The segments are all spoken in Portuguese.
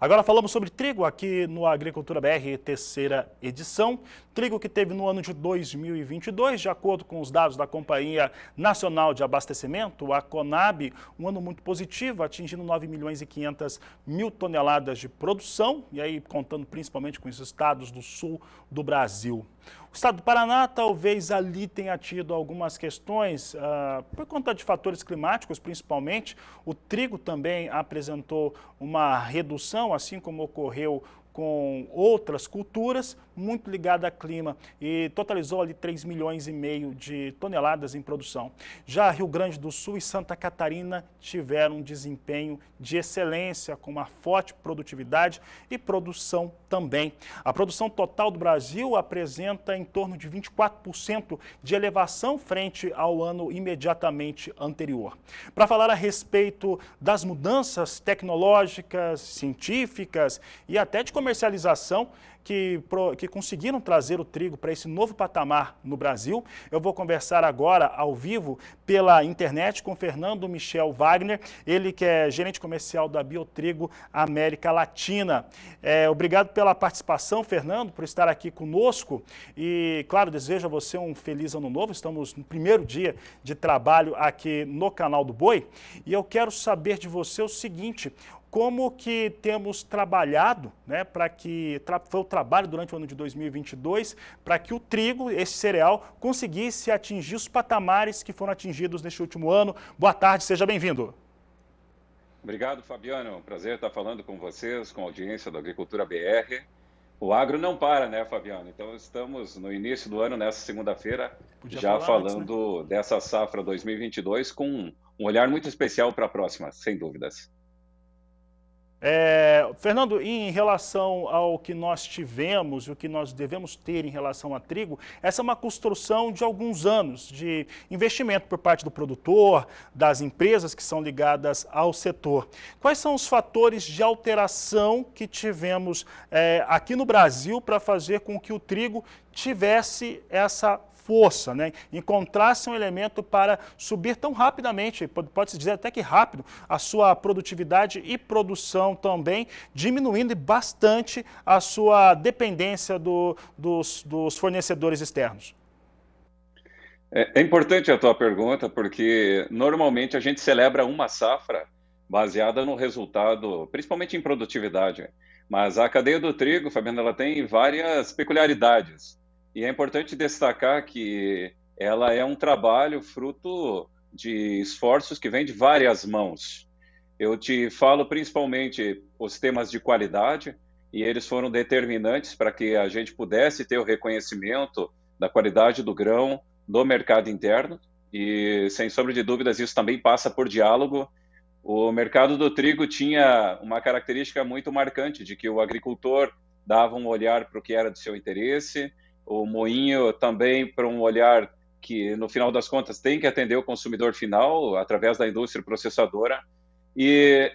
Agora falamos sobre trigo aqui no Agricultura BR, terceira edição. Trigo que teve no ano de 2022, de acordo com os dados da Companhia Nacional de Abastecimento, a Conab, um ano muito positivo, atingindo 9 milhões e 500 mil toneladas de produção, e aí contando principalmente com os estados do sul do Brasil. O estado do Paraná talvez ali tenha tido algumas questões ah, por conta de fatores climáticos, principalmente. O trigo também apresentou uma redução assim como ocorreu com outras culturas, muito ligada a clima e totalizou ali 3 milhões e meio de toneladas em produção. Já Rio Grande do Sul e Santa Catarina tiveram um desempenho de excelência, com uma forte produtividade e produção também. A produção total do Brasil apresenta em torno de 24% de elevação frente ao ano imediatamente anterior. Para falar a respeito das mudanças tecnológicas, científicas e até de comercialização, que, que conseguiram trazer o trigo para esse novo patamar no Brasil. Eu vou conversar agora ao vivo pela internet com Fernando Michel Wagner, ele que é gerente comercial da Biotrigo América Latina. É, obrigado pela participação, Fernando, por estar aqui conosco e, claro, desejo a você um feliz ano novo. Estamos no primeiro dia de trabalho aqui no canal do Boi e eu quero saber de você o seguinte: como que temos trabalhado, né, para que tra, foi o trabalho durante o ano de 2022 para que o trigo, esse cereal, conseguisse atingir os patamares que foram atingidos neste último ano. Boa tarde, seja bem-vindo. Obrigado, Fabiano. Prazer estar falando com vocês, com a audiência da Agricultura BR. O agro não para, né, Fabiano? Então estamos no início do ano, nessa segunda-feira, já falando antes, né? dessa safra 2022 com um olhar muito especial para a próxima, sem dúvidas. É, Fernando, em relação ao que nós tivemos, e o que nós devemos ter em relação a trigo, essa é uma construção de alguns anos de investimento por parte do produtor, das empresas que são ligadas ao setor. Quais são os fatores de alteração que tivemos é, aqui no Brasil para fazer com que o trigo tivesse essa força, né? encontrasse um elemento para subir tão rapidamente, pode-se dizer até que rápido, a sua produtividade e produção também, diminuindo bastante a sua dependência do, dos, dos fornecedores externos. É, é importante a tua pergunta, porque normalmente a gente celebra uma safra baseada no resultado, principalmente em produtividade. Mas a cadeia do trigo, Fabiana, ela tem várias peculiaridades. E é importante destacar que ela é um trabalho fruto de esforços que vem de várias mãos. Eu te falo principalmente os temas de qualidade, e eles foram determinantes para que a gente pudesse ter o reconhecimento da qualidade do grão no mercado interno. E, sem sombra de dúvidas, isso também passa por diálogo. O mercado do trigo tinha uma característica muito marcante de que o agricultor dava um olhar para o que era do seu interesse, o Moinho também para um olhar que, no final das contas, tem que atender o consumidor final através da indústria processadora. E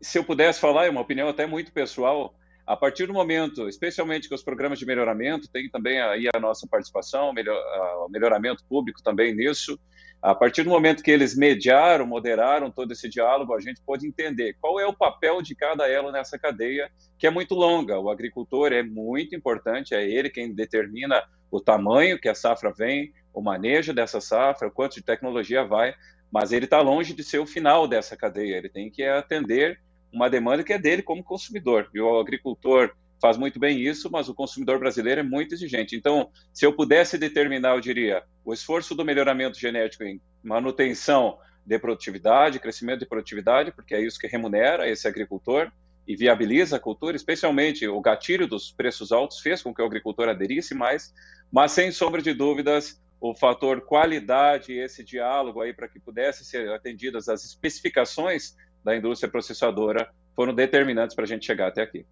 se eu pudesse falar, é uma opinião até muito pessoal, a partir do momento, especialmente com os programas de melhoramento, tem também aí a nossa participação, o melhoramento público também nisso, a partir do momento que eles mediaram, moderaram todo esse diálogo, a gente pode entender qual é o papel de cada elo nessa cadeia, que é muito longa. O agricultor é muito importante, é ele quem determina o tamanho que a safra vem, o manejo dessa safra, o quanto de tecnologia vai, mas ele está longe de ser o final dessa cadeia. Ele tem que atender uma demanda que é dele como consumidor. E o agricultor faz muito bem isso, mas o consumidor brasileiro é muito exigente. Então, se eu pudesse determinar, eu diria, o esforço do melhoramento genético em manutenção de produtividade, crescimento de produtividade, porque é isso que remunera esse agricultor e viabiliza a cultura, especialmente o gatilho dos preços altos fez com que o agricultor aderisse mais, mas sem sombra de dúvidas, o fator qualidade, esse diálogo aí para que pudessem ser atendidas as especificações da indústria processadora foram determinantes para a gente chegar até aqui.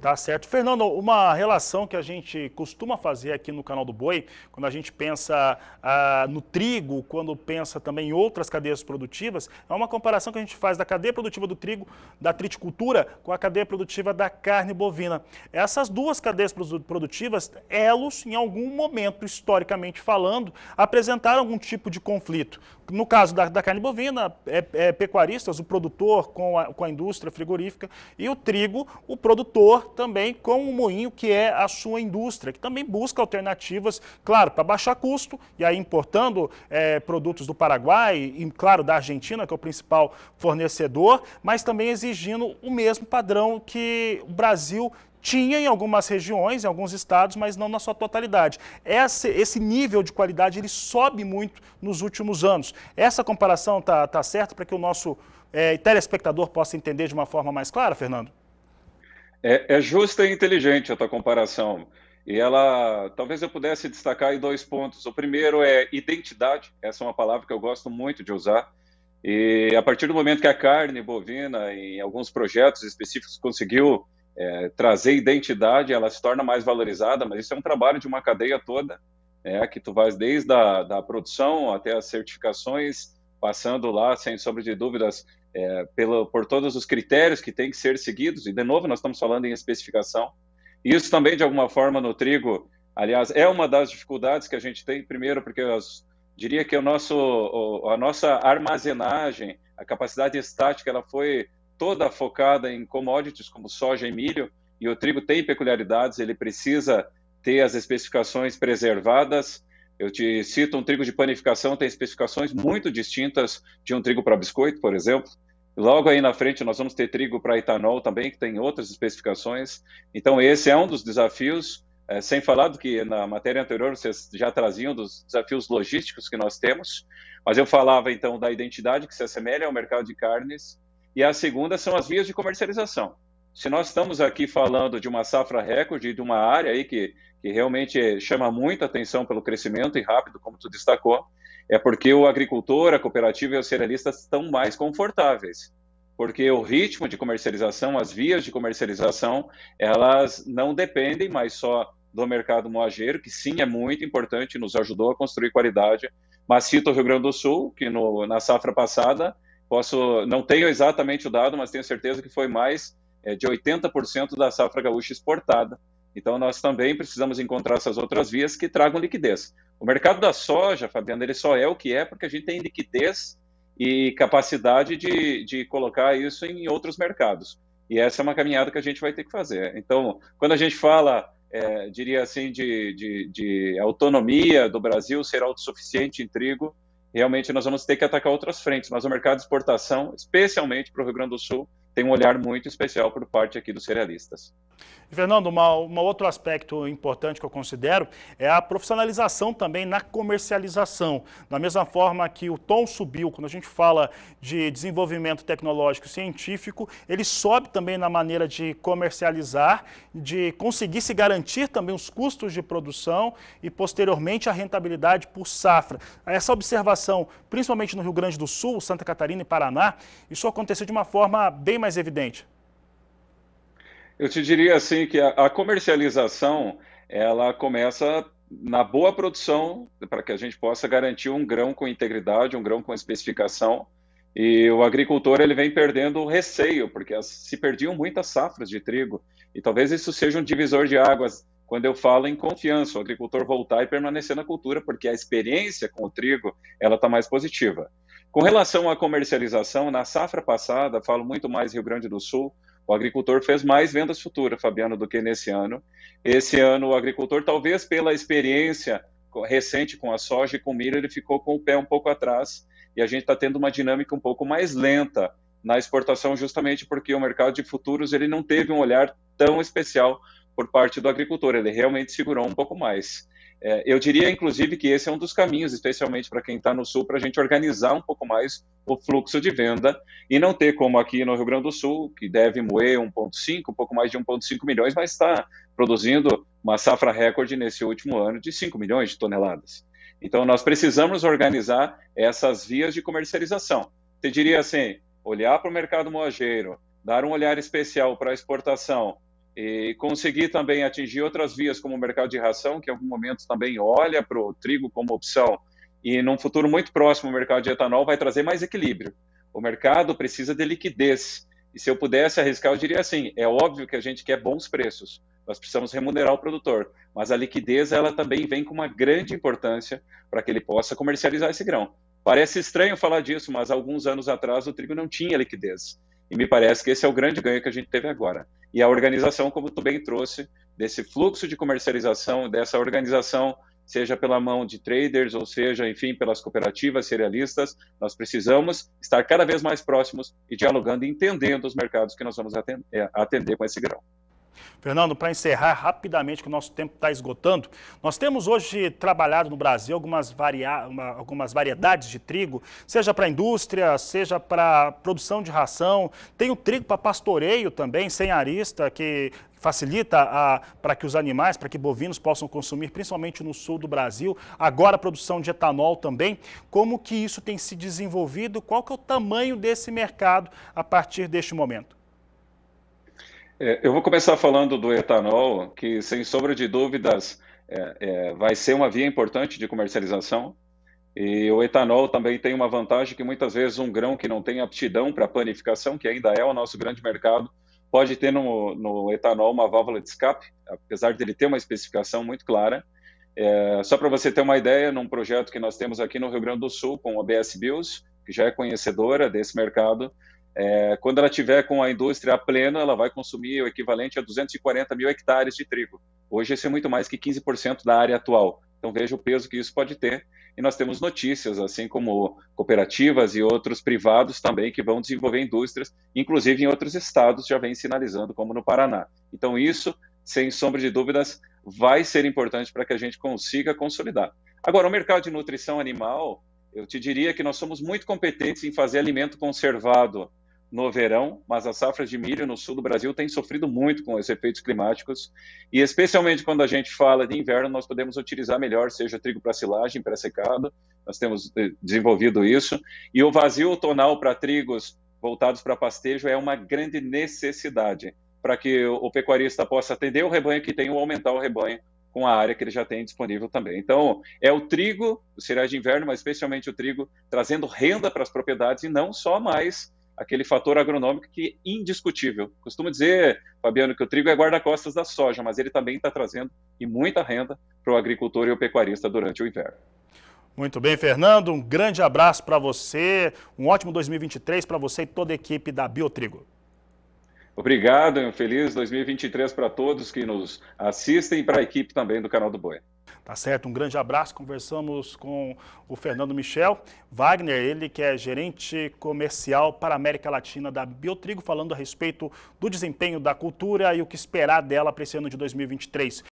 Tá certo. Fernando, uma relação que a gente costuma fazer aqui no canal do Boi, quando a gente pensa ah, no trigo, quando pensa também em outras cadeias produtivas, é uma comparação que a gente faz da cadeia produtiva do trigo, da triticultura, com a cadeia produtiva da carne bovina. Essas duas cadeias produtivas, elas, em algum momento, historicamente falando, apresentaram algum tipo de conflito. No caso da, da carne bovina, é, é, pecuaristas, o produtor com a, com a indústria frigorífica, e o trigo, o produtor também com o moinho, que é a sua indústria, que também busca alternativas, claro, para baixar custo, e aí importando é, produtos do Paraguai e, claro, da Argentina, que é o principal fornecedor, mas também exigindo o mesmo padrão que o Brasil tinha em algumas regiões, em alguns estados, mas não na sua totalidade. Esse, esse nível de qualidade ele sobe muito nos últimos anos. Essa comparação tá, tá certa para que o nosso é, telespectador possa entender de uma forma mais clara, Fernando? É, é justa e inteligente a tua comparação. E ela, talvez eu pudesse destacar aí dois pontos. O primeiro é identidade. Essa é uma palavra que eu gosto muito de usar. E a partir do momento que a carne bovina, em alguns projetos específicos, conseguiu é, trazer identidade, ela se torna mais valorizada. Mas isso é um trabalho de uma cadeia toda, é, que tu vais desde a da produção até as certificações, passando lá, sem sombra de dúvidas, é, pelo, por todos os critérios que têm que ser seguidos, e de novo nós estamos falando em especificação. Isso também, de alguma forma, no trigo, aliás, é uma das dificuldades que a gente tem, primeiro, porque eu diria que o nosso, a nossa armazenagem, a capacidade estática, ela foi toda focada em commodities como soja e milho, e o trigo tem peculiaridades, ele precisa ter as especificações preservadas, eu te cito um trigo de panificação, tem especificações muito distintas de um trigo para biscoito, por exemplo. Logo aí na frente, nós vamos ter trigo para etanol também, que tem outras especificações. Então, esse é um dos desafios, é, sem falar do que na matéria anterior vocês já traziam, dos desafios logísticos que nós temos. Mas eu falava então da identidade que se assemelha ao mercado de carnes. E a segunda são as vias de comercialização se nós estamos aqui falando de uma safra recorde e de uma área aí que, que realmente chama muita atenção pelo crescimento e rápido, como tu destacou, é porque o agricultor, a cooperativa e os cerealistas estão mais confortáveis. Porque o ritmo de comercialização, as vias de comercialização, elas não dependem mais só do mercado moageiro, que sim é muito importante, nos ajudou a construir qualidade. Mas cito o Rio Grande do Sul, que no, na safra passada, posso não tenho exatamente o dado, mas tenho certeza que foi mais é, de 80% da safra gaúcha exportada. Então, nós também precisamos encontrar essas outras vias que tragam liquidez. O mercado da soja, Fabiano, ele só é o que é porque a gente tem liquidez e capacidade de, de colocar isso em outros mercados. E essa é uma caminhada que a gente vai ter que fazer. Então, quando a gente fala, é, diria assim, de, de, de autonomia do Brasil ser autossuficiente em trigo, realmente nós vamos ter que atacar outras frentes, mas o mercado de exportação, especialmente para o Rio Grande do Sul, tem um olhar muito especial por parte aqui dos cerealistas. Fernando, um outro aspecto importante que eu considero é a profissionalização também na comercialização. Da mesma forma que o tom subiu quando a gente fala de desenvolvimento tecnológico científico, ele sobe também na maneira de comercializar, de conseguir se garantir também os custos de produção e posteriormente a rentabilidade por safra. Essa observação, principalmente no Rio Grande do Sul, Santa Catarina e Paraná, isso aconteceu de uma forma bem mais evidente. Eu te diria assim que a, a comercialização ela começa na boa produção para que a gente possa garantir um grão com integridade, um grão com especificação. E o agricultor ele vem perdendo o receio, porque se perdiam muitas safras de trigo. E talvez isso seja um divisor de águas quando eu falo em confiança, o agricultor voltar e permanecer na cultura, porque a experiência com o trigo ela está mais positiva. Com relação à comercialização, na safra passada, falo muito mais Rio Grande do Sul, o agricultor fez mais vendas futuras, Fabiano, do que nesse ano. Esse ano, o agricultor, talvez pela experiência recente com a soja e com o milho, ele ficou com o pé um pouco atrás. E a gente está tendo uma dinâmica um pouco mais lenta na exportação, justamente porque o mercado de futuros ele não teve um olhar tão especial por parte do agricultor. Ele realmente segurou um pouco mais. É, eu diria, inclusive, que esse é um dos caminhos, especialmente para quem está no Sul, para a gente organizar um pouco mais o fluxo de venda e não ter como aqui no Rio Grande do Sul, que deve moer 1,5, um pouco mais de 1,5 milhões, mas está produzindo uma safra recorde nesse último ano de 5 milhões de toneladas. Então, nós precisamos organizar essas vias de comercialização. Você diria assim, olhar para o mercado moageiro, dar um olhar especial para a exportação, e conseguir também atingir outras vias, como o mercado de ração, que em algum momento também olha para o trigo como opção, e num futuro muito próximo o mercado de etanol vai trazer mais equilíbrio. O mercado precisa de liquidez. E se eu pudesse arriscar, eu diria assim: é óbvio que a gente quer bons preços, nós precisamos remunerar o produtor, mas a liquidez ela também vem com uma grande importância para que ele possa comercializar esse grão. Parece estranho falar disso, mas alguns anos atrás o trigo não tinha liquidez. E me parece que esse é o grande ganho que a gente teve agora. E a organização, como tu bem trouxe, desse fluxo de comercialização, dessa organização, seja pela mão de traders, ou seja, enfim, pelas cooperativas cerealistas, nós precisamos estar cada vez mais próximos e dialogando e entendendo os mercados que nós vamos atender, eh, atender com esse grão. Fernando, para encerrar rapidamente, que o nosso tempo está esgotando, nós temos hoje trabalhado no Brasil algumas, varia... algumas variedades de trigo, seja para indústria, seja para produção de ração, tem o trigo para pastoreio também, sem arista, que facilita para que os animais, para que bovinos possam consumir, principalmente no sul do Brasil. Agora a produção de etanol também. Como que isso tem se desenvolvido? Qual que é o tamanho desse mercado a partir deste momento? É, eu vou começar falando do etanol, que sem sombra de dúvidas é, é, vai ser uma via importante de comercialização. E o etanol também tem uma vantagem que muitas vezes um grão que não tem aptidão para panificação, que ainda é o nosso grande mercado, pode ter no, no, etanol uma válvula de escape, apesar dele ter uma especificação muito clara. É, só para você ter uma ideia, num projeto que nós temos aqui no Rio Grande do Sul com a BS Bios, que já é conhecedora desse mercado, é, quando ela tiver com a indústria plena, ela vai consumir o equivalente a 240 mil hectares de trigo. Hoje, isso é muito mais que 15% da área atual. Então, veja o peso que isso pode ter. E nós temos notícias, assim como cooperativas e outros privados também, que vão desenvolver indústrias, inclusive em outros estados, já vem sinalizando, como no Paraná. Então, isso, sem sombra de dúvidas, vai ser importante para que a gente consiga consolidar. Agora, o mercado de nutrição animal, eu te diria que nós somos muito competentes em fazer alimento conservado no verão, mas a safra de milho no sul do Brasil tem sofrido muito com os efeitos climáticos. E especialmente quando a gente fala de inverno, nós podemos utilizar melhor, seja trigo para silagem, para secado, nós temos eh, desenvolvido isso. E o vazio outonal para trigos voltados para pastejo é uma grande necessidade para que o pecuarista possa atender o rebanho que tem ou aumentar o rebanho com a área que ele já tem disponível também. Então, é o trigo, os cereais de inverno, mas especialmente o trigo, trazendo renda para as propriedades e não só mais aquele fator agronômico que é indiscutível. Costumo dizer, Fabiano, que o trigo é guarda-costas da soja, mas ele também está trazendo e muita renda para o agricultor e o pecuarista durante o inverno. Muito bem, Fernando. Um grande abraço para você. Um ótimo 2023 para você e toda a equipe da Biotrigo. Obrigado, um feliz 2023 para todos que nos assistem e para a equipe também do canal do Boi. Tá certo, um grande abraço. Conversamos com o Fernando Michel Wagner, ele que é gerente comercial para a América Latina da Biotrigo, falando a respeito do desempenho da cultura e o que esperar dela para esse ano de 2023.